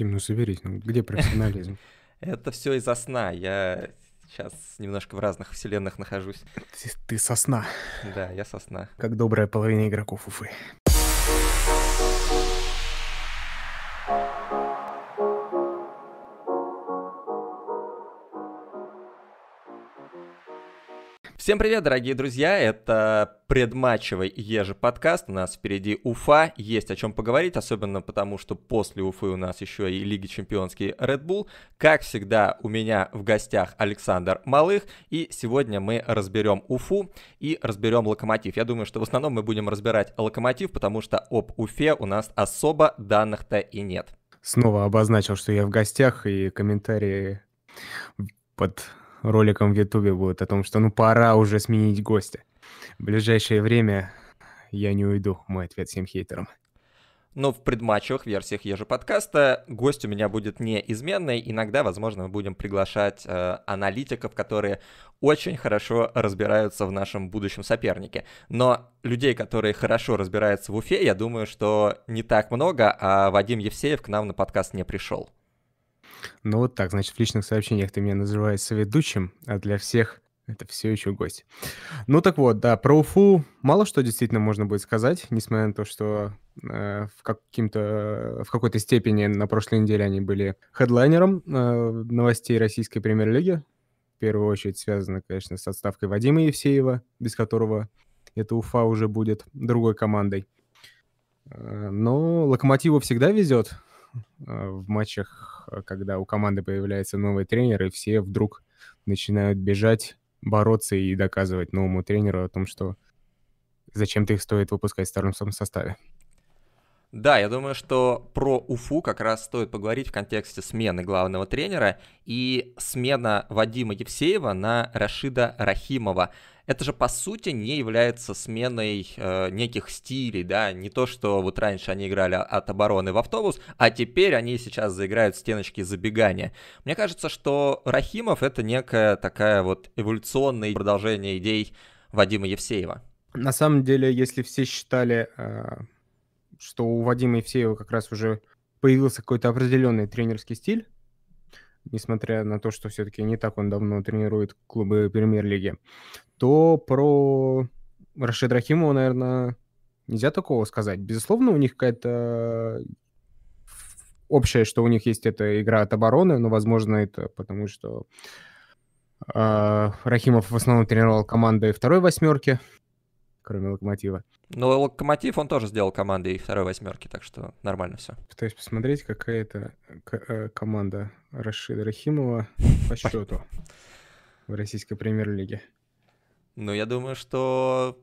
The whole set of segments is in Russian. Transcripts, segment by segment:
Тим, соберись, ну где профессионализм? Это все из-за сна. Я сейчас немножко в разных вселенных нахожусь. Ты, ты сосна. Да, я сосна. Как добрая половина игроков Уфы. Всем привет, дорогие друзья, это предматчевый Ежи подкаст, у нас впереди Уфа, есть о чем поговорить, особенно потому, что после Уфы у нас еще и Лиги Чемпионский Red Bull. Как всегда, у меня в гостях Александр Малых, и сегодня мы разберем Уфу и разберем Локомотив. Я думаю, что в основном мы будем разбирать Локомотив, потому что об Уфе у нас особо данных-то и нет. Снова обозначил, что я в гостях, и комментарии под роликом в Ютубе будет о том, что ну пора уже сменить гостя. В ближайшее время я не уйду, мой ответ всем хейтерам. Но ну, в предматчевых версиях ежеподкаста гость у меня будет неизменный. Иногда, возможно, мы будем приглашать э, аналитиков, которые очень хорошо разбираются в нашем будущем сопернике. Но людей, которые хорошо разбираются в Уфе, я думаю, что не так много, а Вадим Евсеев к нам на подкаст не пришел. Ну вот так, значит, в личных сообщениях ты меня называешь соведущим, а для всех это все еще гость. Ну так вот, да, про Уфу мало что действительно можно будет сказать, несмотря на то, что э, в, каким-то, в какой-то степени на прошлой неделе они были хедлайнером э, новостей российской премьер-лиги. В первую очередь связано, конечно, с отставкой Вадима Евсеева, без которого эта Уфа уже будет другой командой. Э, но Локомотиву всегда везет Э, в матчах, э, когда у команды появляется новый тренер, и все вдруг начинают бежать, бороться и доказывать новому тренеру о том, что зачем-то их стоит выпускать в старом составе. Да, я думаю, что про Уфу как раз стоит поговорить в контексте смены главного тренера и смена Вадима Евсеева на Рашида Рахимова. Это же, по сути, не является сменой э, неких стилей, да, не то, что вот раньше они играли от обороны в автобус, а теперь они сейчас заиграют стеночки забегания. Мне кажется, что Рахимов это некое такая вот эволюционное продолжение идей Вадима Евсеева. На самом деле, если все считали... Э что у Вадима Евсеева как раз уже появился какой-то определенный тренерский стиль, несмотря на то, что все-таки не так он давно тренирует клубы премьер-лиги, то про Рашида Рахимова, наверное, нельзя такого сказать. Безусловно, у них какая-то э, общее, что у них есть эта игра от обороны, но, возможно, это потому, что э, Рахимов в основном тренировал команды второй восьмерки, кроме Локомотива. Ну, Локомотив он тоже сделал командой второй восьмерки, так что нормально все. Пытаюсь посмотреть, какая это э, команда Рашида Рахимова по счету в российской премьер-лиге. Ну, я думаю, что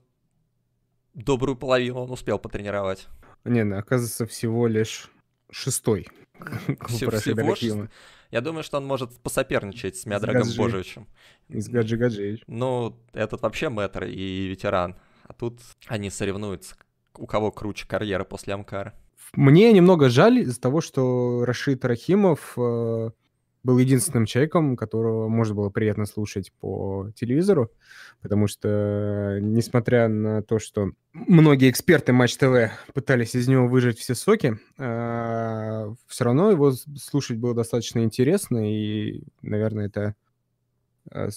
добрую половину он успел потренировать. Не, ну, оказывается, всего лишь шестой. Всего, всего шест... Я думаю, что он может посоперничать с Мядрагом Божевичем. И с Гаджи Гаджевич. Ну, этот вообще мэтр и ветеран. А тут они соревнуются, у кого круче карьера после Амкара. Мне немного жаль из-за того, что Рашид Рахимов э, был единственным человеком, которого можно было приятно слушать по телевизору, потому что, несмотря на то, что многие эксперты Матч ТВ пытались из него выжать все соки, э, все равно его слушать было достаточно интересно, и, наверное, это Э,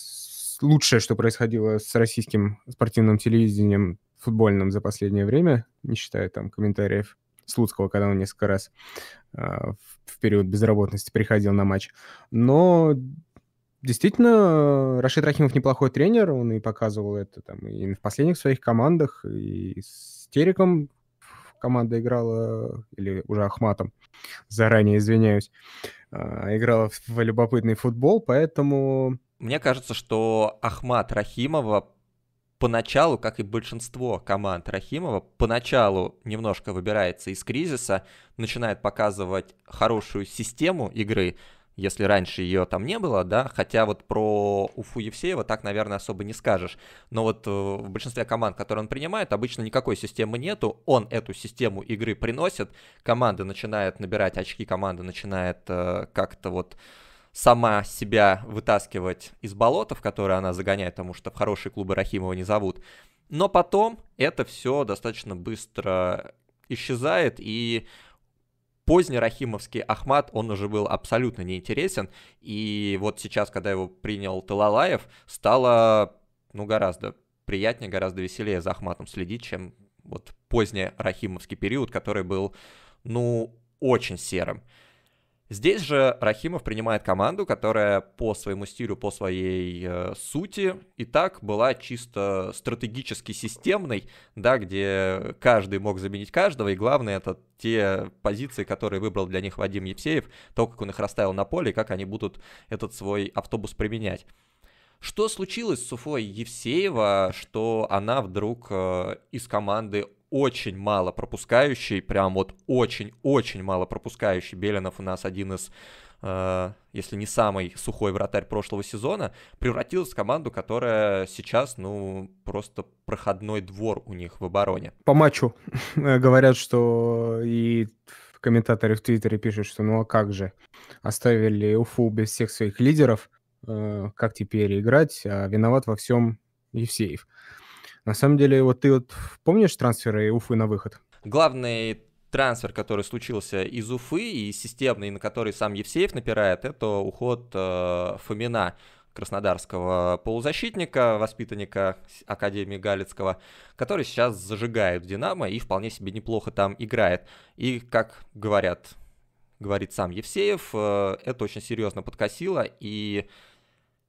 лучшее, что происходило с российским спортивным телевидением футбольным за последнее время, не считая там комментариев Слуцкого, когда он несколько раз а, в период безработности приходил на матч. Но действительно, Рашид Рахимов неплохой тренер, он и показывал это там и в последних своих командах, и с Териком команда играла, или уже Ахматом, заранее извиняюсь, а, играла в любопытный футбол, поэтому мне кажется, что Ахмат Рахимова поначалу, как и большинство команд Рахимова, поначалу немножко выбирается из кризиса, начинает показывать хорошую систему игры, если раньше ее там не было, да, хотя вот про Уфу Евсеева так, наверное, особо не скажешь. Но вот э, в большинстве команд, которые он принимает, обычно никакой системы нету, он эту систему игры приносит, команда начинает набирать очки, команда начинает э, как-то вот сама себя вытаскивать из болотов, которые она загоняет, потому что в хорошие клубы Рахимова не зовут. Но потом это все достаточно быстро исчезает, и поздний рахимовский Ахмат, он уже был абсолютно неинтересен, и вот сейчас, когда его принял Талалаев, стало, ну, гораздо приятнее, гораздо веселее за Ахматом следить, чем вот поздний рахимовский период, который был, ну, очень серым. Здесь же Рахимов принимает команду, которая по своему стилю, по своей э, сути и так была чисто стратегически системной, да, где каждый мог заменить каждого, и главное это те позиции, которые выбрал для них Вадим Евсеев, то, как он их расставил на поле, и как они будут этот свой автобус применять. Что случилось с Уфой Евсеева, что она вдруг э, из команды очень мало пропускающий, прям вот очень-очень мало пропускающий. Беленов у нас один из, э, если не самый сухой вратарь прошлого сезона, превратился в команду, которая сейчас, ну, просто проходной двор у них в обороне. По матчу э, говорят, что и комментаторы в Твиттере пишут, что ну а как же, оставили Уфу без всех своих лидеров, э, как теперь играть, а виноват во всем Евсеев. На самом деле, вот ты вот помнишь трансферы Уфы на выход? Главный трансфер, который случился из Уфы и системный, на который сам Евсеев напирает, это уход э, Фомина краснодарского полузащитника, воспитанника Академии Галицкого, который сейчас зажигает «Динамо» и вполне себе неплохо там играет. И, как говорят, говорит сам Евсеев, э, это очень серьезно подкосило, и,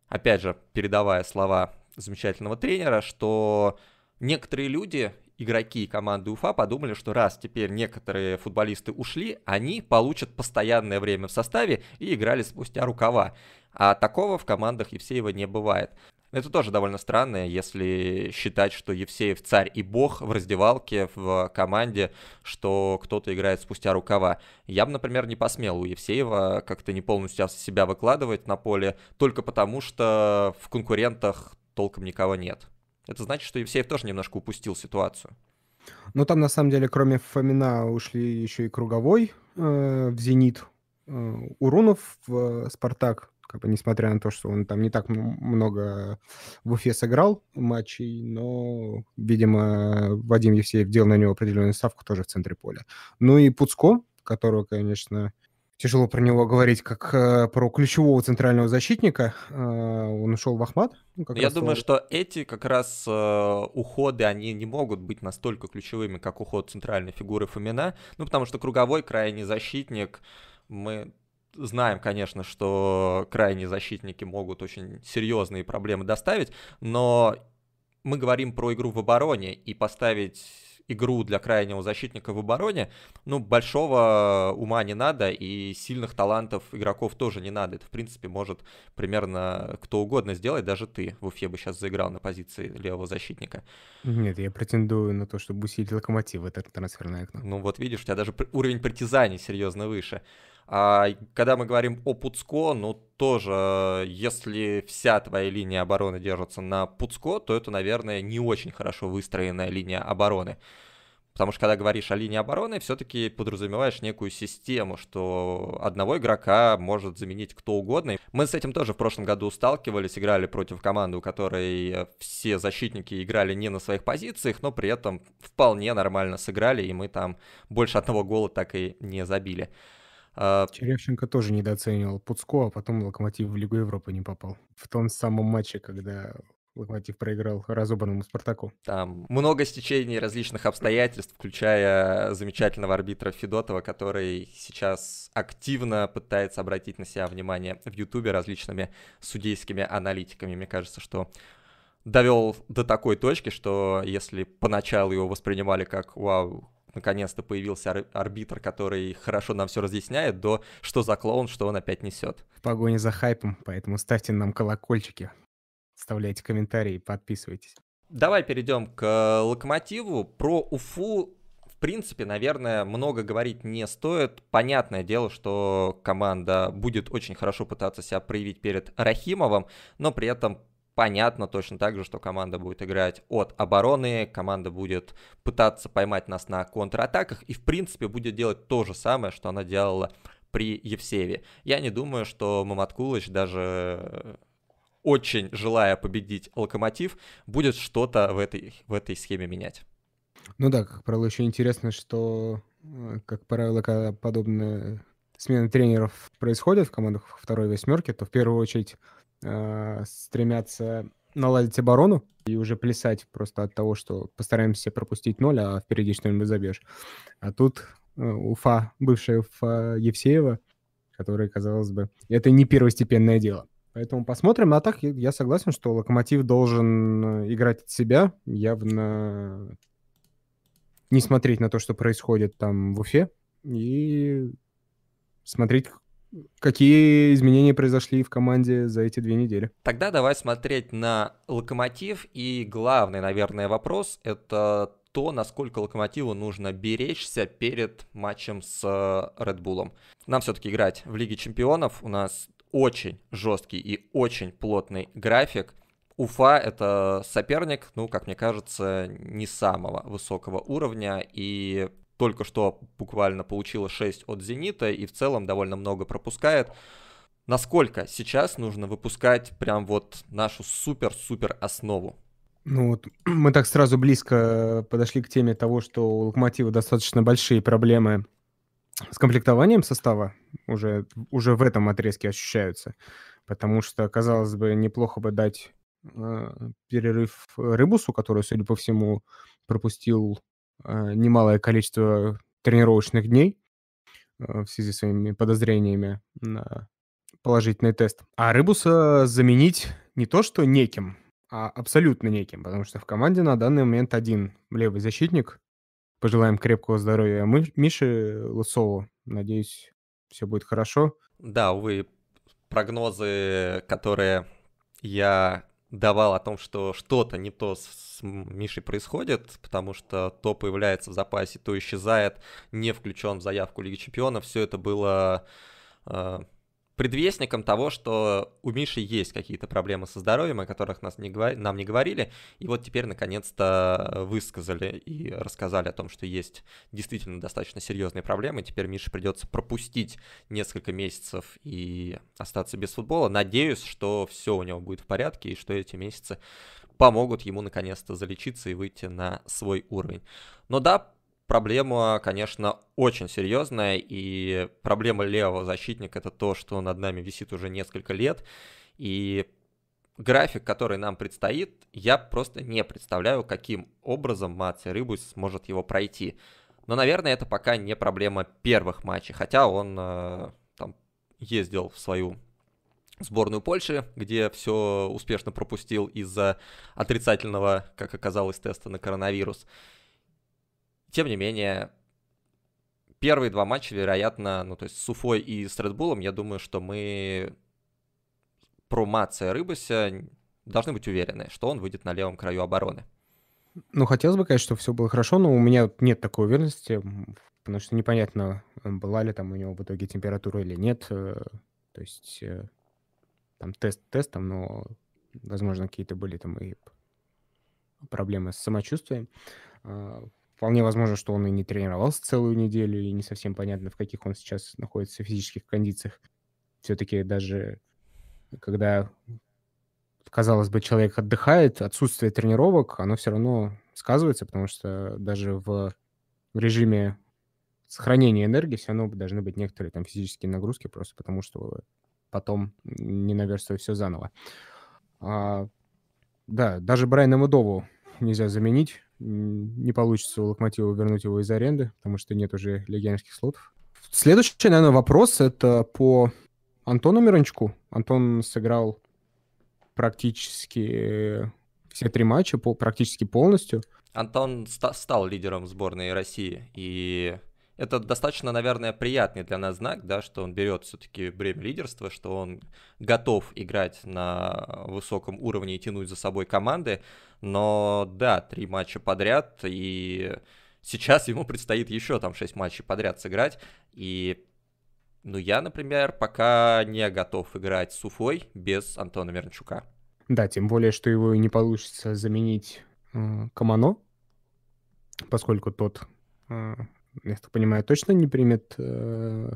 опять же, передавая слова замечательного тренера, что некоторые люди, игроки команды Уфа, подумали, что раз теперь некоторые футболисты ушли, они получат постоянное время в составе и играли спустя рукава. А такого в командах Евсеева не бывает. Это тоже довольно странно, если считать, что Евсеев царь и бог в раздевалке, в команде, что кто-то играет спустя рукава. Я бы, например, не посмел у Евсеева как-то не полностью себя выкладывать на поле, только потому что в конкурентах толком никого нет. Это значит, что Евсеев тоже немножко упустил ситуацию. Ну, там, на самом деле, кроме Фомина, ушли еще и Круговой э, в «Зенит», э, Урунов в э, «Спартак», как бы несмотря на то, что он там не так много в Уфе сыграл матчей, но, видимо, Вадим Евсеев делал на него определенную ставку тоже в центре поля. Ну и Пуцко, которого, конечно, тяжело про него говорить, как э, про ключевого центрального защитника. Э, он ушел в Ахмат. Ну, Я думаю, он... что эти как раз э, уходы, они не могут быть настолько ключевыми, как уход центральной фигуры Фомина. Ну, потому что круговой крайний защитник, мы знаем, конечно, что крайние защитники могут очень серьезные проблемы доставить, но мы говорим про игру в обороне, и поставить игру для крайнего защитника в обороне, ну, большого э, ума не надо, и сильных талантов игроков тоже не надо. Это, в принципе, может примерно кто угодно сделать, даже ты в Уфе бы сейчас заиграл на позиции левого защитника. Нет, я претендую на то, чтобы усилить локомотив в это трансферное окно. Ну, вот видишь, у тебя даже уровень притязаний серьезно выше. А когда мы говорим о Пуцко, ну тоже, если вся твоя линия обороны держится на Пуцко, то это, наверное, не очень хорошо выстроенная линия обороны. Потому что когда говоришь о линии обороны, все-таки подразумеваешь некую систему, что одного игрока может заменить кто угодно. Мы с этим тоже в прошлом году сталкивались, играли против команды, у которой все защитники играли не на своих позициях, но при этом вполне нормально сыграли, и мы там больше одного гола так и не забили. А... Черевченко тоже недооценивал Пуцко, а потом Локомотив в Лигу Европы не попал. В том самом матче, когда Локомотив проиграл разобранному Спартаку. Там много стечений различных обстоятельств, включая замечательного арбитра Федотова, который сейчас активно пытается обратить на себя внимание в Ютубе различными судейскими аналитиками. Мне кажется, что довел до такой точки, что если поначалу его воспринимали как «Вау, наконец-то появился ар- арбитр, который хорошо нам все разъясняет, до что за клоун, что он опять несет. В погоне за хайпом, поэтому ставьте нам колокольчики, оставляйте комментарии, подписывайтесь. Давай перейдем к э, локомотиву. Про Уфу в принципе, наверное, много говорить не стоит. Понятное дело, что команда будет очень хорошо пытаться себя проявить перед Рахимовым, но при этом понятно точно так же, что команда будет играть от обороны, команда будет пытаться поймать нас на контратаках и, в принципе, будет делать то же самое, что она делала при Евсеве. Я не думаю, что Маматкулыч даже э, очень желая победить Локомотив, будет что-то в этой, в этой схеме менять. Ну да, как правило, еще интересно, что, э, как правило, когда подобная смены тренеров происходят в командах второй восьмерки, то в первую очередь э, стремятся наладить оборону и уже плясать просто от того, что постараемся пропустить ноль, а впереди что-нибудь забежь. А тут э, Уфа, бывшая Уфа Евсеева, которая, казалось бы, это не первостепенное дело. Поэтому посмотрим. А так я согласен, что Локомотив должен э, играть от себя, явно не смотреть на то, что происходит там в Уфе, и смотреть, какие изменения произошли в команде за эти две недели. Тогда давай смотреть на локомотив. И главный, наверное, вопрос — это то, насколько Локомотиву нужно беречься перед матчем с Редбулом. Э, Нам все-таки играть в Лиге Чемпионов. У нас очень жесткий и очень плотный график. Уфа — это соперник, ну, как мне кажется, не самого высокого уровня, и только что буквально получила 6 от «Зенита» и в целом довольно много пропускает. Насколько сейчас нужно выпускать прям вот нашу супер-супер основу? Ну вот мы так сразу близко подошли к теме того, что у Локомотива достаточно большие проблемы с комплектованием состава уже, уже в этом отрезке ощущаются. Потому что, казалось бы, неплохо бы дать э, перерыв Рыбусу, который, судя по всему, пропустил Э, немалое количество тренировочных дней э, в связи с своими подозрениями на положительный тест. А Рыбуса заменить не то что неким, а абсолютно неким, потому что в команде на данный момент один левый защитник. Пожелаем крепкого здоровья мы Мише Лысову. Надеюсь, все будет хорошо. Да, увы, прогнозы, которые я давал о том, что что-то не то с Мишей происходит, потому что то появляется в запасе, то исчезает, не включен в заявку Лиги Чемпионов. Все это было э, предвестником того, что у Миши есть какие-то проблемы со здоровьем, о которых нас не говор... нам не говорили, и вот теперь наконец-то высказали и рассказали о том, что есть действительно достаточно серьезные проблемы, теперь Мише придется пропустить несколько месяцев и остаться без футбола. Надеюсь, что все у него будет в порядке, и что эти месяцы помогут ему наконец-то залечиться и выйти на свой уровень. Но да, проблема, конечно, очень серьезная, и проблема левого защитника — это то, что над нами висит уже несколько лет, и график, который нам предстоит, я просто не представляю, каким образом Маци Рыбус сможет его пройти. Но, наверное, это пока не проблема первых матчей, хотя он э, там ездил в свою сборную Польши, где все успешно пропустил из-за отрицательного, как оказалось, теста на коронавирус. Тем не менее, первые два матча, вероятно, ну, то есть с Уфой и с Редбулом, я думаю, что мы про Маца Рыбася должны быть уверены, что он выйдет на левом краю обороны. Ну, хотелось бы, конечно, чтобы все было хорошо, но у меня нет такой уверенности, потому что непонятно, была ли там у него в итоге температура или нет. Э, то есть э, там тест тестом, но, возможно, какие-то были там и проблемы с самочувствием. А, Вполне возможно, что он и не тренировался целую неделю, и не совсем понятно, в каких он сейчас находится физических кондициях. Все-таки даже когда, казалось бы, человек отдыхает, отсутствие тренировок, оно все равно сказывается, потому что даже в режиме сохранения энергии все равно должны быть некоторые там физические нагрузки, просто потому что потом не наверстывать все заново. А, да, даже Брайана Мудову нельзя заменить не получится у Локомотива вернуть его из аренды, потому что нет уже легионерских слотов. Следующий, наверное, вопрос — это по Антону Мирончуку. Антон сыграл практически все три матча, по, практически полностью. Антон ст- стал лидером сборной России, и это достаточно, наверное, приятный для нас знак, да, что он берет все-таки бремя лидерства, что он готов играть на высоком уровне и тянуть за собой команды. Но да, три матча подряд, и сейчас ему предстоит еще там шесть матчей подряд сыграть. И ну, я, например, пока не готов играть с Уфой без Антона Мирнчука. Да, тем более, что его не получится заменить э, Камано, поскольку тот, э, я так понимаю, точно не примет э,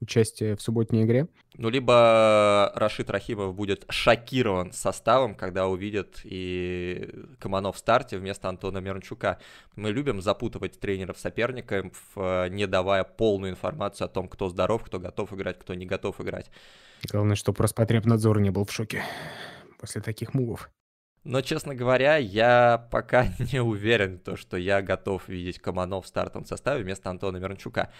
участие в субботней игре. Ну, либо Рашид Рахимов будет шокирован составом, когда увидит и Команов в старте вместо Антона Мирончука. Мы любим запутывать тренеров соперников, не давая полную информацию о том, кто здоров, кто готов играть, кто не готов играть. Главное, чтобы Роспотребнадзор не был в шоке после таких мувов. Но, честно говоря, я пока не уверен, то, что я готов видеть Команов в стартовом составе вместо Антона Мирончука.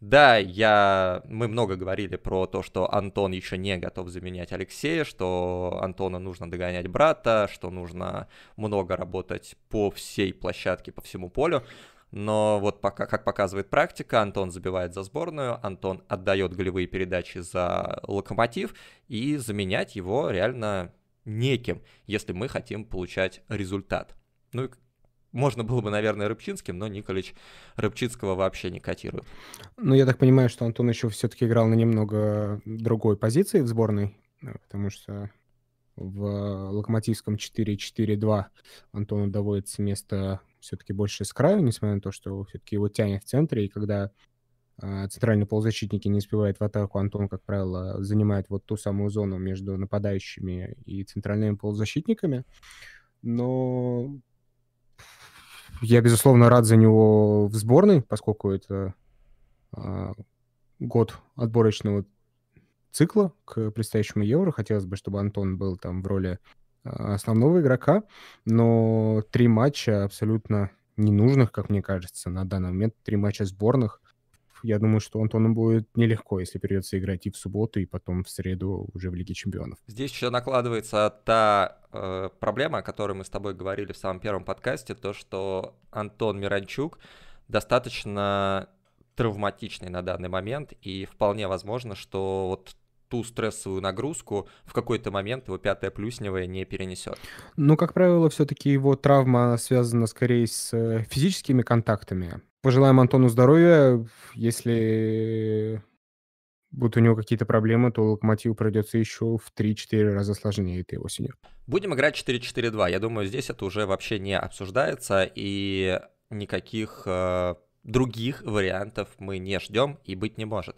Да, я... мы много говорили про то, что Антон еще не готов заменять Алексея, что Антону нужно догонять брата, что нужно много работать по всей площадке, по всему полю. Но вот пока, как показывает практика, Антон забивает за сборную, Антон отдает голевые передачи за локомотив, и заменять его реально неким, если мы хотим получать результат. Ну и можно было бы, наверное, Рыбчинским, но Николич Рыбчинского вообще не котирует. Ну, я так понимаю, что Антон еще все-таки играл на немного другой позиции в сборной, э, потому что в Локомотивском 4-4-2 Антону доводится место все-таки больше с краю, несмотря на то, что все-таки его тянет в центре, и когда э, центральные полузащитники не успевают в атаку, Антон, как правило, занимает вот ту самую зону между нападающими и центральными полузащитниками. Но я, безусловно, рад за него в сборной, поскольку это а, год отборочного цикла к предстоящему Евро. Хотелось бы, чтобы Антон был там в роли а, основного игрока, но три матча абсолютно ненужных, как мне кажется, на данный момент. Три матча сборных я думаю, что Антону будет нелегко, если придется играть и в субботу, и потом в среду уже в Лиге Чемпионов. Здесь еще накладывается та э, проблема, о которой мы с тобой говорили в самом первом подкасте, то, что Антон Миранчук достаточно травматичный на данный момент, и вполне возможно, что вот ту стрессовую нагрузку в какой-то момент его пятая плюсневая не перенесет. Ну, как правило, все-таки его травма связана скорее с э, физическими контактами, Пожелаем Антону здоровья. Если будут у него какие-то проблемы, то Локомотиву придется еще в 3-4 раза сложнее этой осенью. Будем играть 4-4-2. Я думаю, здесь это уже вообще не обсуждается, и никаких э, других вариантов мы не ждем и быть не может.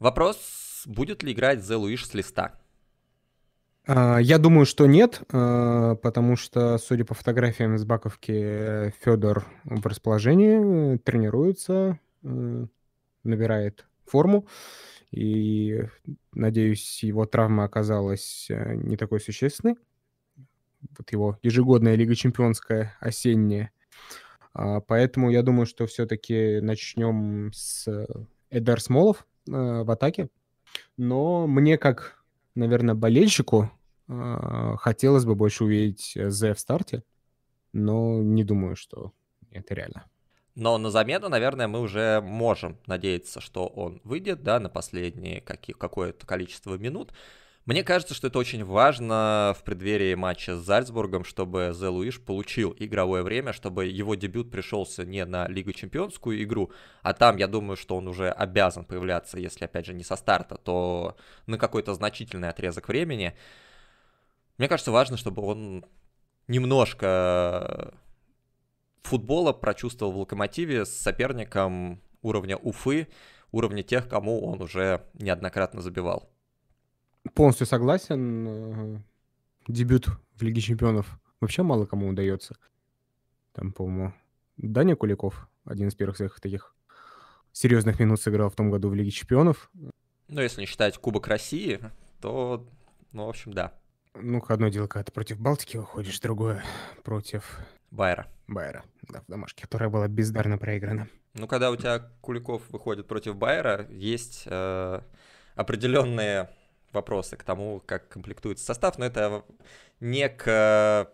Вопрос, будет ли играть Зе Луиш с листа? А, я думаю, что нет, а, потому что, судя по фотографиям из Баковки, Федор в расположении, э, тренируется, э, набирает форму. И, надеюсь, его травма оказалась э, не такой существенной. Вот его ежегодная Лига Чемпионская осенняя. А, поэтому я думаю, что все-таки начнем с Эдар Смолов в атаке. Но мне как, наверное, болельщику а, хотелось бы больше увидеть э, Зе в старте, но не думаю, что это реально. Но на замену, наверное, мы уже можем надеяться, что он выйдет, да, на последние какие, какое-то количество минут. Мне кажется, что это очень важно в преддверии матча с Зальцбургом, чтобы Зе Луиш получил игровое время, чтобы его дебют пришелся не на Лигу Чемпионскую игру, а там, я думаю, что он уже обязан появляться, если, опять же, не со старта, то на какой-то значительный отрезок времени. Мне кажется, важно, чтобы он немножко э, футбола прочувствовал в «Локомотиве» с соперником уровня Уфы, уровня тех, кому он уже неоднократно забивал. Полностью согласен. Э, дебют в Лиге чемпионов вообще мало кому удается. Там, по-моему, Даня Куликов, один из первых своих таких серьезных минут сыграл в том году в Лиге чемпионов. Ну, если не считать Кубок России, то, ну, в общем, да. Ну, одно дело, когда ты против Балтики выходишь, другое против... Байера. Байера, да, в домашке, которая была бездарно проиграна. Ну, когда у тебя Куликов выходит против Байера, есть э, определенные вопросы к тому, как комплектуется состав, но это не к э,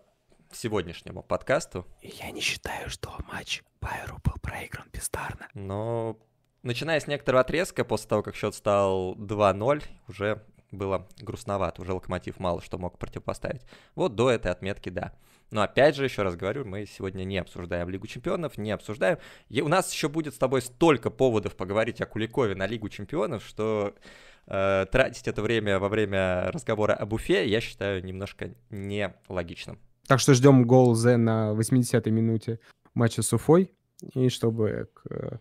сегодняшнему подкасту. Я не считаю, что матч Байеру был проигран бездарно. Но начиная с некоторого отрезка, после того, как счет стал 2-0, уже было грустновато, уже локомотив мало что мог противопоставить. Вот до этой отметки да. Но опять же, еще раз говорю, мы сегодня не обсуждаем Лигу Чемпионов, не обсуждаем. И у нас еще будет с тобой столько поводов поговорить о Куликове на Лигу Чемпионов, что э, тратить это время во время разговора об Уфе, я считаю, немножко нелогичным. Так что ждем гол Зе на 80-й минуте матча с Уфой, и чтобы к э,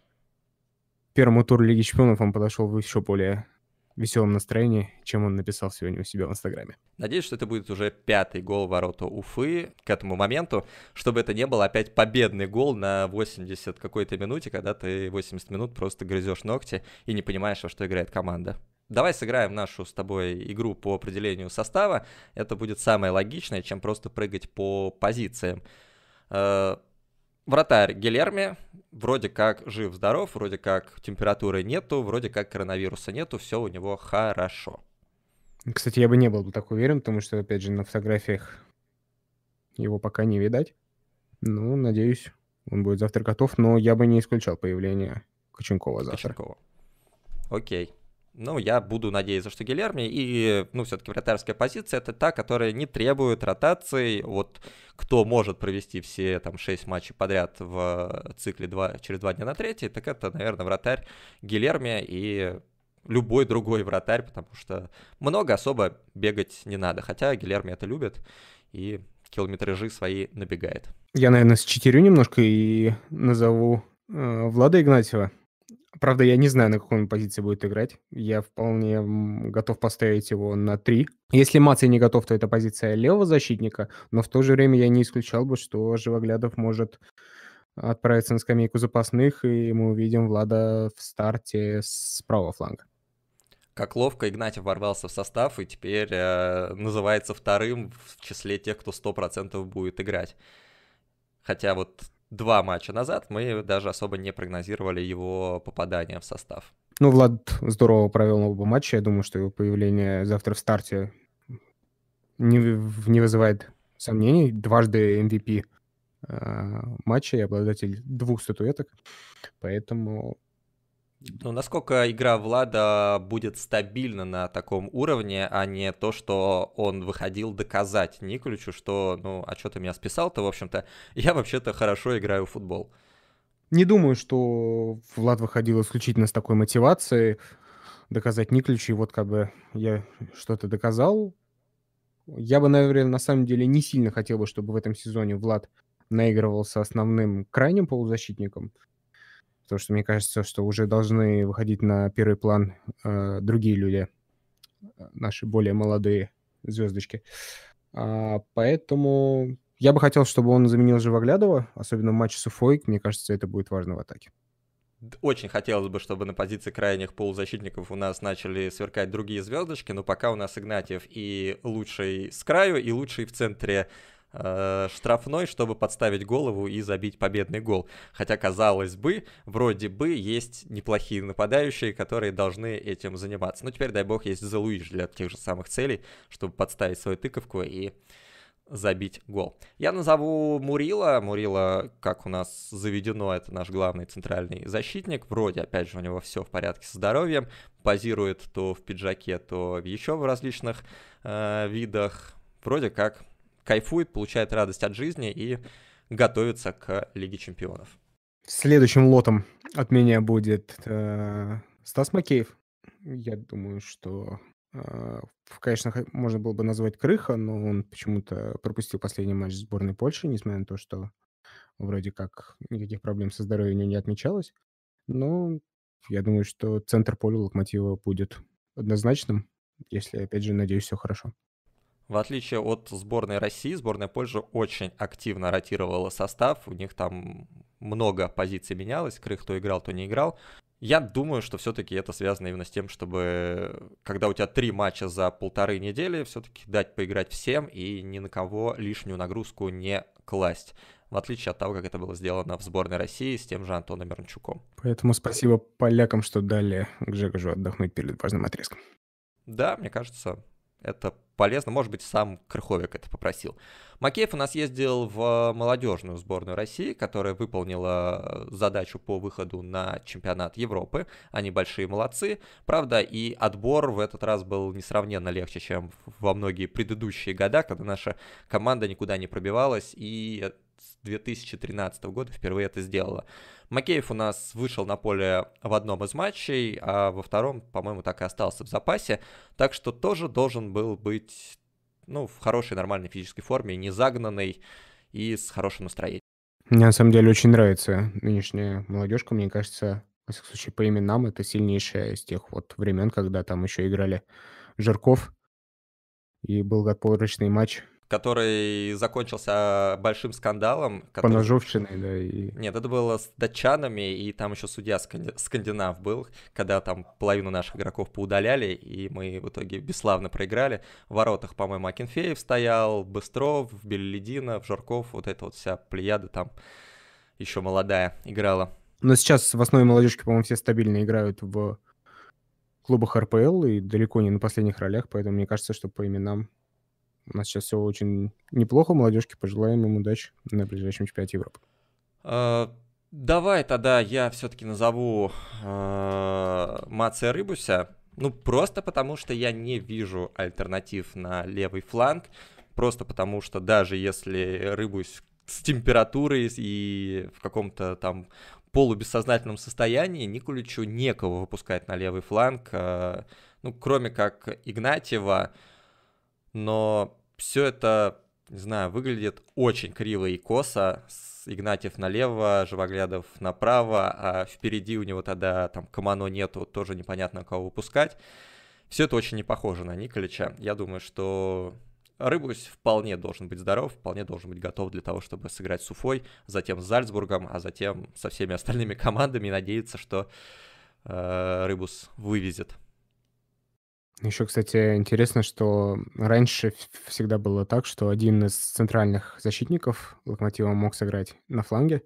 первому туру Лиги Чемпионов он подошел еще более веселом настроении, чем он написал сегодня у себя в Инстаграме. Надеюсь, что это будет уже пятый гол ворота Уфы к этому моменту, чтобы это не был опять победный гол на 80 какой-то минуте, когда ты 80 минут просто грызешь ногти и не понимаешь, во что играет команда. Давай сыграем нашу с тобой игру по определению состава. Это будет самое логичное, чем просто прыгать по позициям. Э, Вратарь Гилерми вроде как жив-здоров, вроде как температуры нету, вроде как коронавируса нету, все у него хорошо. Кстати, я бы не был бы так уверен, потому что, опять же, на фотографиях его пока не видать. Ну, надеюсь, он будет завтра готов, но я бы не исключал появление Коченкова завтра. Коченкова. Окей ну, я буду надеяться, что Гилерми, и, ну, все-таки вратарская позиция это та, которая не требует ротации, вот кто может провести все там 6 матчей подряд в э, цикле 2, через 2 дня на 3, так это, наверное, вратарь Гилерми и любой другой вратарь, потому что много особо бегать не надо, хотя Гилерми это любит и километражи свои набегает. Я, наверное, с считерю немножко и назову э, Влада Игнатьева. Правда, я не знаю, на какой он позиции будет играть. Я вполне готов поставить его на 3. Если Мацей не готов, то это позиция левого защитника, но в то же время я не исключал бы, что Живоглядов может отправиться на скамейку запасных, и мы увидим Влада в старте с правого фланга. Как ловко Игнатьев ворвался в состав и теперь э, называется вторым в числе тех, кто 100% будет играть. Хотя вот два матча назад мы даже особо не прогнозировали его попадание в состав. Ну, Влад здорово провел оба матча. Я думаю, что его появление завтра в старте не, не вызывает сомнений. Дважды MVP э, а, матча и обладатель двух статуэток. Поэтому ну, насколько игра Влада будет стабильна на таком уровне, а не то, что он выходил доказать Николичу, что, ну, а что ты меня списал-то, в общем-то, я вообще-то хорошо играю в футбол. Не думаю, что Влад выходил исключительно с такой мотивацией доказать Николичу, и вот как бы я что-то доказал. Я бы, наверное, на самом деле не сильно хотел бы, чтобы в этом сезоне Влад наигрывался основным крайним полузащитником. Потому что мне кажется, что уже должны выходить на первый план э, другие люди, э, наши более молодые звездочки. А, поэтому я бы хотел, чтобы он заменил Живоглядова, особенно в матче с Уфой. Мне кажется, это будет важно в атаке. Очень хотелось бы, чтобы на позиции крайних полузащитников у нас начали сверкать другие звездочки, но пока у нас Игнатьев и лучший с краю, и лучший в центре Э, штрафной, чтобы подставить голову и забить победный гол. Хотя, казалось бы, вроде бы есть неплохие нападающие, которые должны этим заниматься. Но теперь, дай бог, есть Залуиш для тех же самых целей, чтобы подставить свою тыковку и забить гол. Я назову Мурила. Мурила, как у нас заведено, это наш главный центральный защитник. Вроде, опять же, у него все в порядке со здоровьем. Позирует то в пиджаке, то еще в различных э, видах. Вроде как кайфует, получает радость от жизни и готовится к Лиге Чемпионов. Следующим лотом от меня будет э, Стас Макеев. Я думаю, что, э, конечно, можно было бы назвать Крыха, но он почему-то пропустил последний матч сборной Польши, несмотря на то, что вроде как никаких проблем со здоровьем не отмечалось. Но я думаю, что центр поля Локомотива будет однозначным, если, опять же, надеюсь, все хорошо. В отличие от сборной России, сборная Польши очень активно ротировала состав. У них там много позиций менялось. Крых то играл, то не играл. Я думаю, что все-таки это связано именно с тем, чтобы, когда у тебя три матча за полторы недели, все-таки дать поиграть всем и ни на кого лишнюю нагрузку не класть. В отличие от того, как это было сделано в сборной России с тем же Антоном Мирончуком. Поэтому спасибо полякам, что дали Гжегожу отдохнуть перед важным отрезком. Да, мне кажется, это полезно. Может быть, сам Крыховик это попросил. Макеев у нас ездил в э, молодежную сборную России, которая выполнила э, задачу по выходу на чемпионат Европы. Они большие молодцы. Правда, и отбор в этот раз был несравненно легче, чем во многие предыдущие года, когда наша команда никуда не пробивалась, и с 2013 года впервые это сделала. Макеев у нас вышел на поле в одном из матчей, а во втором, по-моему, так и остался в запасе, так что тоже должен был быть ну, в хорошей, нормальной физической форме, не загнанный и с хорошим настроением. Мне на самом деле очень нравится нынешняя молодежка, мне кажется, в всяком случае, по именам это сильнейшая из тех вот времен, когда там еще играли Жирков, и был как матч который закончился большим скандалом. Который... По ножовщиной, да. И... Нет, это было с датчанами, и там еще судья сканди... скандинав был, когда там половину наших игроков поудаляли, и мы в итоге бесславно проиграли. В воротах, по-моему, Акинфеев стоял, Быстров, Белелединов, Жарков, вот эта вот вся плеяда там еще молодая играла. Но сейчас в основе молодежки, по-моему, все стабильно играют в клубах РПЛ и далеко не на последних ролях, поэтому мне кажется, что по именам у нас сейчас все очень неплохо, молодежке Пожелаем им удачи на ближайшем чемпионате Европы. А, давай тогда я все-таки назову э, а, Маца Рыбуся. Ну, просто потому что я не вижу альтернатив на левый фланг. Просто потому что даже если Рыбусь с температурой и в каком-то там полубессознательном состоянии, Никуличу некого выпускать на левый фланг. А, ну, кроме как Игнатьева, но все это, не знаю, выглядит очень криво и косо. Игнатьев налево, Живоглядов направо, а впереди у него тогда там Камано нету, тоже непонятно кого выпускать. Все это очень не похоже на Николича. Я думаю, что Рыбусь вполне должен быть здоров, вполне должен быть готов для того, чтобы сыграть с Уфой, затем с Зальцбургом, а затем со всеми остальными командами и надеяться, что э, Рыбус вывезет еще, кстати, интересно, что раньше всегда было так, что один из центральных защитников Локомотива мог сыграть на фланге,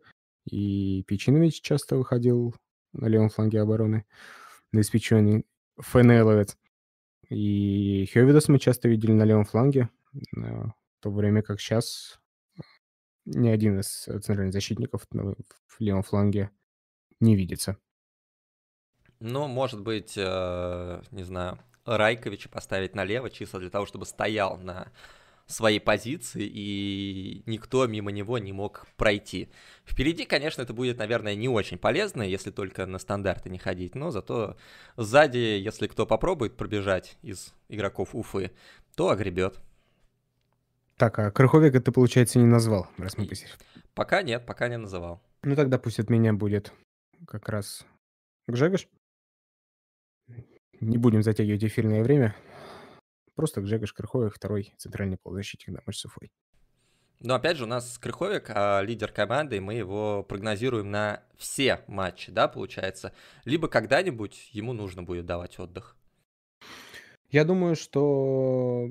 и Печинович часто выходил на левом фланге обороны, на испеченный ФНЛовец. И Хевидас мы часто видели на левом фланге, в то время как сейчас э, ни один из э, центральных защитников в левом фланге не видится. Ну, может быть, э, не знаю, Райковича поставить налево, чисто для того, чтобы стоял на своей позиции, и никто мимо него не мог пройти. Впереди, конечно, это будет, наверное, не очень полезно, если только на стандарты не ходить, но зато сзади, если кто попробует пробежать из игроков Уфы, то огребет. Так, а Крыховика ты, получается, не назвал, раз мы посетили. Пока нет, пока не называл. Ну тогда пусть от меня будет как раз Гжегош. Не будем затягивать эфирное время. Просто Джегош Крыховик, второй центральный полузащитник на матч с Уфой. Но опять же, у нас Крыховик, а, лидер команды, и мы его прогнозируем на все матчи, да, получается. Либо когда-нибудь ему нужно будет давать отдых. Я думаю, что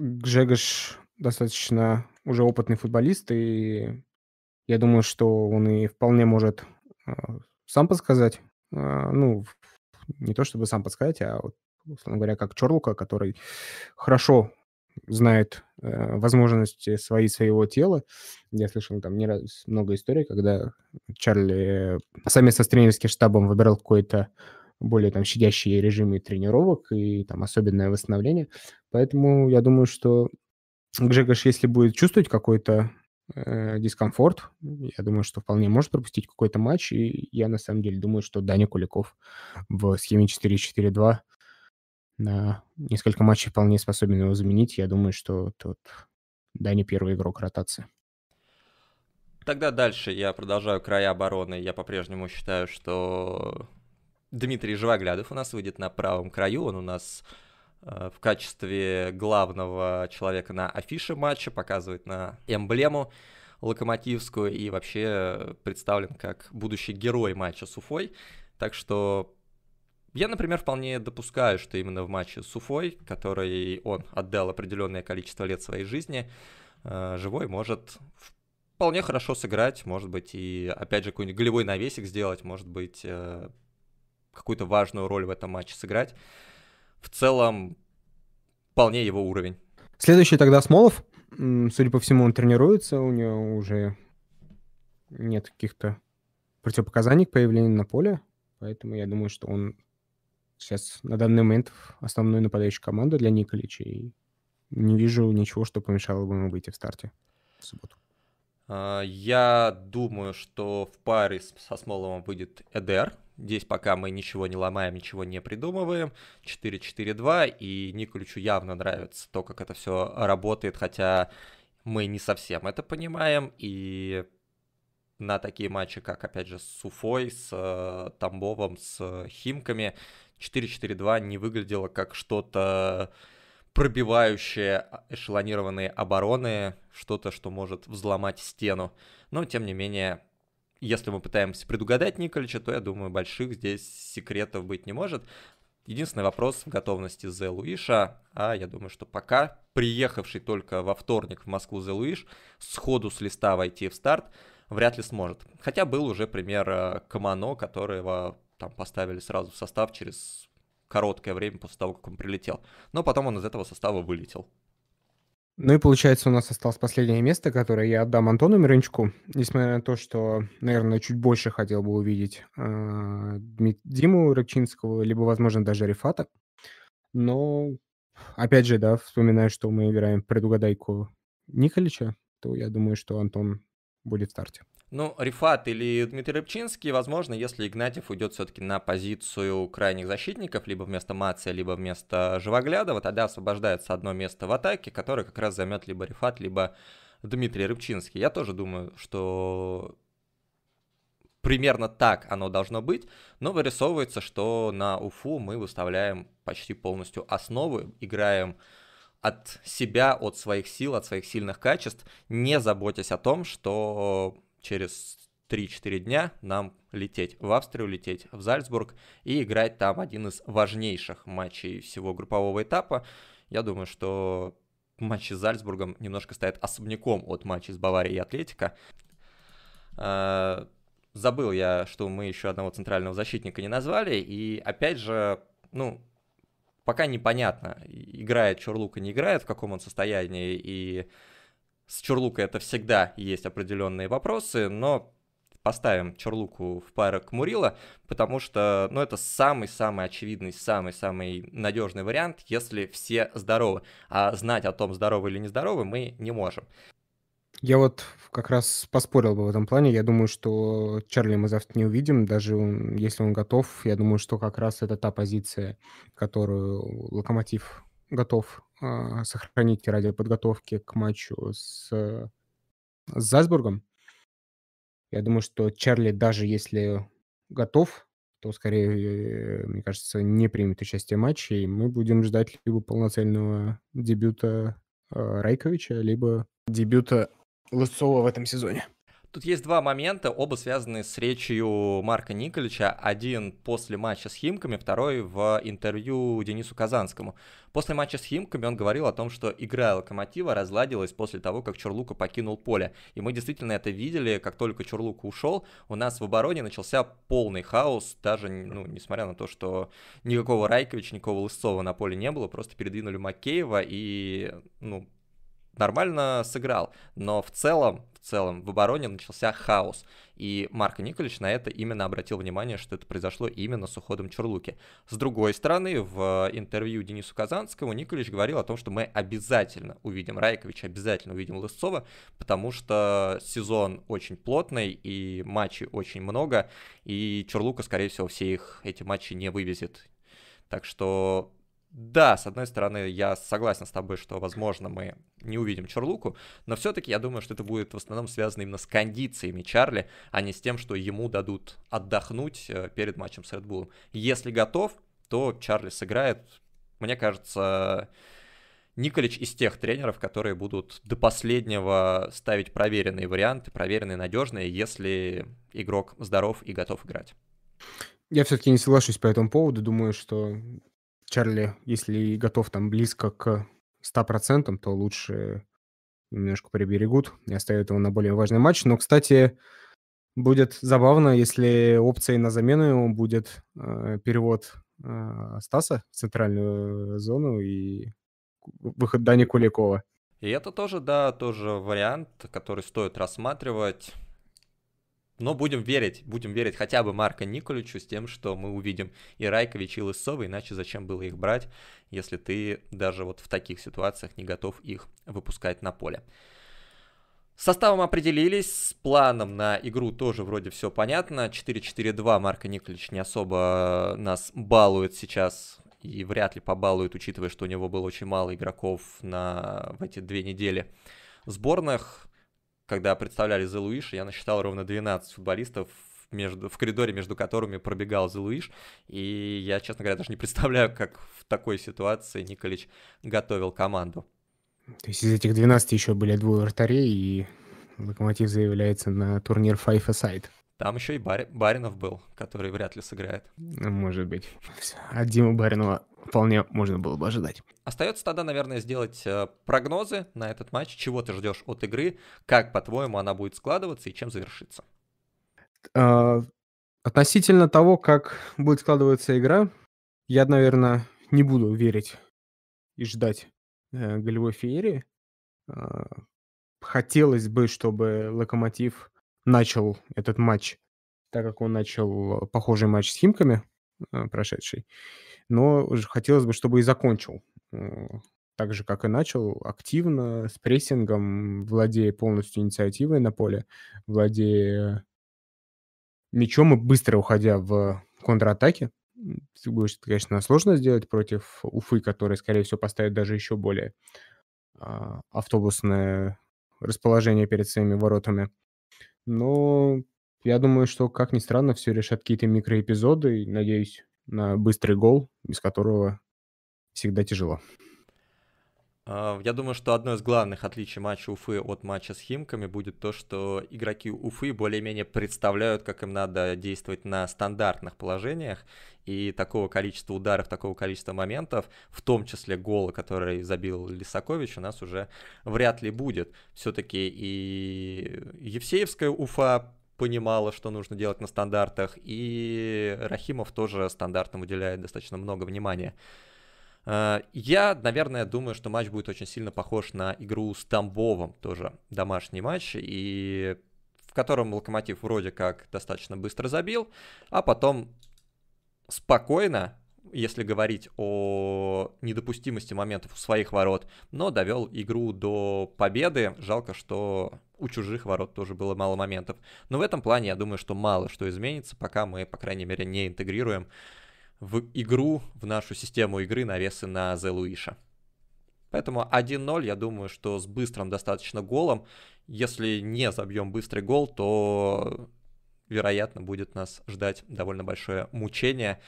Джегош достаточно уже опытный футболист, и я думаю, что он и вполне может а, сам подсказать, а, ну, не то чтобы сам подсказать, а вот, условно говоря, как Чорлука, который хорошо знает э, возможности свои своего тела. Я слышал там не раз много историй, когда Чарли сами э, со тренерским штабом выбирал какой-то более там щадящие режимы тренировок и там особенное восстановление. Поэтому я думаю, что Гжегош, если будет чувствовать какой-то Э, дискомфорт. Я думаю, что вполне может пропустить какой-то матч. И я на самом деле думаю, что Даня Куликов в схеме 4-4-2 на несколько матчей вполне способен его заменить. Я думаю, что тут Даня первый игрок ротации. Тогда дальше я продолжаю края обороны. Я по-прежнему считаю, что Дмитрий Живоглядов у нас выйдет на правом краю. Он у нас Э, в качестве главного человека на афише матча, показывает на эмблему локомотивскую и вообще э, представлен как будущий герой матча с Уфой. Так что я, например, вполне допускаю, что именно в матче с Уфой, который он отдал определенное количество лет своей жизни, э, живой может вполне хорошо сыграть, может быть, и опять же какой-нибудь голевой навесик сделать, может быть, какую-то важную роль в этом матче сыграть в целом вполне его уровень. Следующий тогда Смолов. Судя по всему, он тренируется, у него уже нет каких-то противопоказаний к появлению на поле, поэтому я думаю, что он сейчас на данный момент основной нападающий команды для Николича, и не вижу ничего, что помешало бы ему выйти в старте в субботу. А, я думаю, что в паре со Смоловым выйдет Эдер, Здесь пока мы ничего не ломаем, ничего не придумываем. 4-4-2, и Николичу явно нравится то, как это все работает, хотя мы не совсем это понимаем, и на такие матчи, как, опять же, с Уфой, с э, Тамбовом, с э, Химками, 4-4-2 не выглядело как что-то пробивающее эшелонированные обороны, что-то, что может взломать стену. Но, тем не менее, если мы пытаемся предугадать Николича, то, я думаю, больших здесь секретов быть не может. Единственный вопрос в готовности Зе Луиша, а я думаю, что пока приехавший только во вторник в Москву Зе Луиш сходу с листа войти в старт вряд ли сможет. Хотя был уже пример э, Камано, которого там поставили сразу в состав через короткое время после того, как он прилетел. Но потом он из этого состава вылетел. Ну и получается, у нас осталось последнее место, которое я отдам Антону Мирончуку. Несмотря на то, что, наверное, чуть больше хотел бы увидеть э, Диму Рыбчинского, либо, возможно, даже Рифата. Но, опять же, да, вспоминаю, что мы играем предугадайку Николича, то я думаю, что Антон будет в старте. Ну, Рифат или Дмитрий Рыбчинский, возможно, если Игнатьев уйдет все-таки на позицию крайних защитников, либо вместо Мация, либо вместо Живоглядова, тогда освобождается одно место в атаке, которое как раз займет либо Рифат, либо Дмитрий Рыбчинский. Я тоже думаю, что примерно так оно должно быть, но вырисовывается, что на Уфу мы выставляем почти полностью основы, играем от себя, от своих сил, от своих сильных качеств, не заботясь о том, что через 3-4 дня нам лететь в Австрию, лететь в Зальцбург и играть там один из важнейших матчей всего группового этапа. Я думаю, что матчи с Зальцбургом немножко стоят особняком от матчей с Баварией и Атлетика. Э, забыл я, что мы еще одного центрального защитника не назвали, и опять же, ну, пока непонятно, играет Чурлука, не играет, в каком он состоянии, и с Чурлука это всегда есть определенные вопросы, но поставим Чурлуку в пару к Мурила, потому что, ну, это самый-самый очевидный, самый-самый надежный вариант, если все здоровы. А знать о том, здоровы или нездоровы, мы не можем. Я вот как раз поспорил бы в этом плане. Я думаю, что Чарли мы завтра не увидим, даже если он готов. Я думаю, что как раз это та позиция, которую Локомотив готов э, сохранить ради подготовки к матчу с, э, с Зальцбургом. Я думаю, что Чарли, даже если готов, то скорее, э, мне кажется, не примет участие в матче, и мы будем ждать либо полноценного дебюта э, Райковича, либо дебюта Лысцова в этом сезоне? Тут есть два момента, оба связаны с речью Марка Николича. Один после матча с Химками, второй в интервью Денису Казанскому. После матча с Химками он говорил о том, что игра Локомотива разладилась после того, как Чурлука покинул поле. И мы действительно это видели, как только Чурлука ушел, у нас в обороне начался полный хаос, даже, ну, несмотря на то, что никакого Райковича, никакого Лысцова на поле не было, просто передвинули Макеева и, ну, нормально сыграл, но в целом, в целом в обороне начался хаос. И Марк Николич на это именно обратил внимание, что это произошло именно с уходом Черлуки. С другой стороны, в интервью Денису Казанскому Николич говорил о том, что мы обязательно увидим Райковича, обязательно увидим Лысцова, потому что сезон очень плотный и матчей очень много, и Черлука, скорее всего, все их эти матчи не вывезет. Так что да, с одной стороны, я согласен с тобой, что, возможно, мы не увидим Черлуку, но все-таки я думаю, что это будет в основном связано именно с кондициями Чарли, а не с тем, что ему дадут отдохнуть э, перед матчем с Редбулом. Если готов, то Чарли сыграет. Мне кажется, Николич из тех тренеров, которые будут до последнего ставить проверенные варианты, проверенные, надежные, если игрок здоров и готов играть. Я все-таки не соглашусь по этому поводу. Думаю, что Чарли, если готов там близко к 100%, то лучше немножко приберегут и оставят его на более важный матч. Но, кстати, будет забавно, если опцией на замену его будет э, перевод э, Стаса в центральную зону и выход Дани Куликова. И это тоже, да, тоже вариант, который стоит рассматривать. Но будем верить, будем верить хотя бы Марка Николичу с тем, что мы увидим и Райкович, и Лысова, иначе зачем было их брать, если ты даже вот в таких ситуациях не готов их выпускать на поле. С составом определились, с планом на игру тоже вроде все понятно. 4-4-2 Марко Николич не особо э, нас балует сейчас и вряд ли побалует, учитывая, что у него было очень мало игроков на, в эти две недели в сборных когда представляли The Luish, я насчитал ровно 12 футболистов между, в коридоре, между которыми пробегал Зелуиш. И я, честно говоря, даже не представляю, как в такой ситуации Николич готовил команду. То есть из этих 12 еще были двое вратарей, и Локомотив заявляется на турнир Five Aside. Там еще и Баринов был, который вряд ли сыграет. Может быть. От а Димы Баринова вполне можно было бы ожидать. Остается тогда, наверное, сделать э, прогнозы на этот матч. Чего ты ждешь от игры? Как, по-твоему, она будет складываться и чем завершится? А, относительно того, как будет складываться игра, я, наверное, не буду верить и ждать э, голевой феерии. А, хотелось бы, чтобы Локомотив начал этот матч, так как он начал э, похожий матч с Химками э, прошедший. Но хотелось бы, чтобы и закончил э, так же, как и начал, активно, с прессингом, владея полностью инициативой на поле, владея мячом и быстро уходя в контратаке. Будет, конечно, сложно сделать против Уфы, которые, скорее всего, поставит даже еще более а, автобусное расположение перед своими воротами. Но ну, я думаю, что, как ни странно, все решат какие-то микроэпизоды. надеюсь, на быстрый гол, без которого всегда тяжело. А, я думаю, что одно из главных отличий матча Уфы от матча с Химками будет то, что игроки Уфы более-менее представляют, как им надо действовать на стандартных положениях, и такого количества ударов, такого количества моментов, в том числе гола, который забил Лисакович, у нас уже вряд ли будет. Все-таки и Евсеевская Уфа понимала, что нужно делать на стандартах, и Рахимов тоже стандартам уделяет достаточно много внимания. Э, я, наверное, думаю, что матч будет очень сильно похож на игру с Тамбовом, тоже домашний матч, и в котором Локомотив вроде как достаточно быстро забил, а потом спокойно, если говорить о недопустимости моментов у своих ворот, но довел игру до победы. Жалко, что у чужих ворот тоже было мало моментов. Но в этом плане я думаю, что мало что изменится, пока мы, по крайней мере, не интегрируем в игру, в нашу систему игры навесы на Зе Луиша. Поэтому 1-0, я думаю, что с быстрым достаточно голом. Если не забьем быстрый гол, то, вероятно, будет нас ждать довольно большое мучение.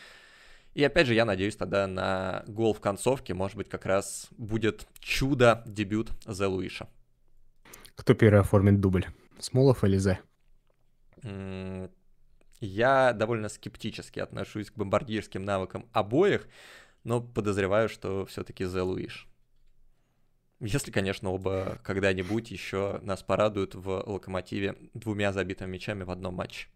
И опять же, я надеюсь тогда на гол в концовке. Может быть, как раз будет чудо-дебют Зе Луиша. Кто первый оформит дубль? Смолов или Зе? Я довольно скептически отношусь к бомбардирским навыкам обоих, но подозреваю, что все-таки Зе Луиш. Если, конечно, оба когда-нибудь еще нас порадуют в локомотиве двумя забитыми мячами в одном матче.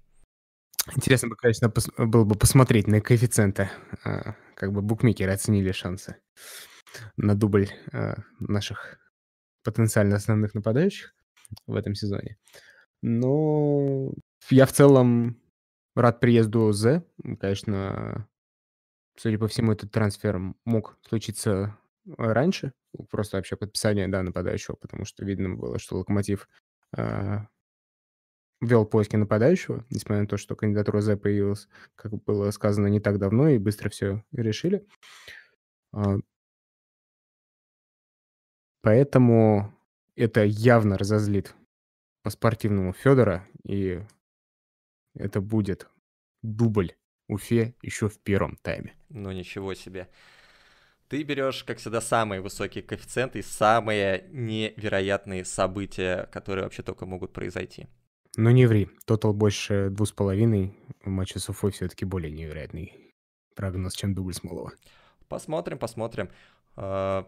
Интересно бы, конечно, пос- было бы посмотреть на коэффициенты. А, как бы букмекеры оценили шансы на дубль а, наших потенциально основных нападающих в этом сезоне. Но я в целом Рад приезду Зе. Конечно, судя по всему, этот трансфер мог случиться э, раньше. Просто вообще подписание да, нападающего, потому что видно было, что Локомотив э, вел поиски нападающего, несмотря на то, что кандидатура З появилась, как было сказано, не так давно, и быстро все решили. А поэтому это явно разозлит по-спортивному Федора, и это будет дубль Уфе еще в первом тайме. Ну ничего себе. Ты берешь, как всегда, самые высокие коэффициенты и самые невероятные события, которые вообще только могут произойти. Ну не ври, тотал больше двух с половиной, в матче с Уфой все-таки более невероятный прогноз, чем дубль Смолова. Посмотрим, посмотрим. А,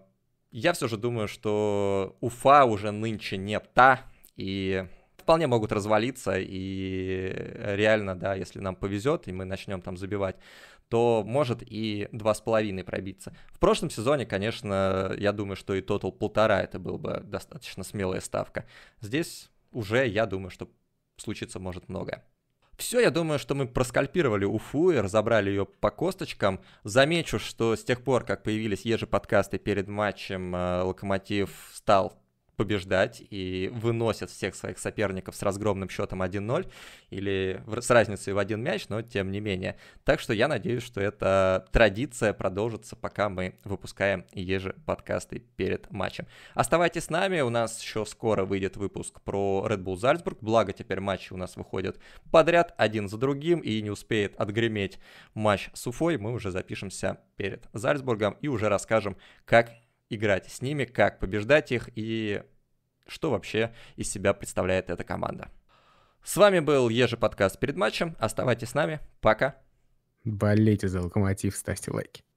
я все же думаю, что Уфа уже нынче не та, и вполне могут развалиться, и реально, да, если нам повезет, и мы начнем там забивать, то может и два с половиной пробиться. В прошлом сезоне, конечно, я думаю, что и тотал полтора это был бы достаточно смелая ставка. Здесь уже, я думаю, что случится может многое. Все, я думаю, что мы проскальпировали Уфу и разобрали ее по косточкам. Замечу, что с тех пор, как появились ежеподкасты перед матчем, э, Локомотив стал побеждать и выносят всех своих соперников с разгромным счетом 1-0 или с разницей в один мяч, но тем не менее. Так что я надеюсь, что эта традиция продолжится, пока мы выпускаем еже-подкасты перед матчем. Оставайтесь с нами, у нас еще скоро выйдет выпуск про Red Bull Salzburg, благо теперь матчи у нас выходят подряд, один за другим, и не успеет отгреметь матч с Уфой, мы уже запишемся перед Зальцбургом и уже расскажем, как играть с ними, как побеждать их и что вообще из себя представляет эта команда. С вами был Ежи подкаст перед матчем. Оставайтесь с нами. Пока. Болейте за локомотив, ставьте лайки.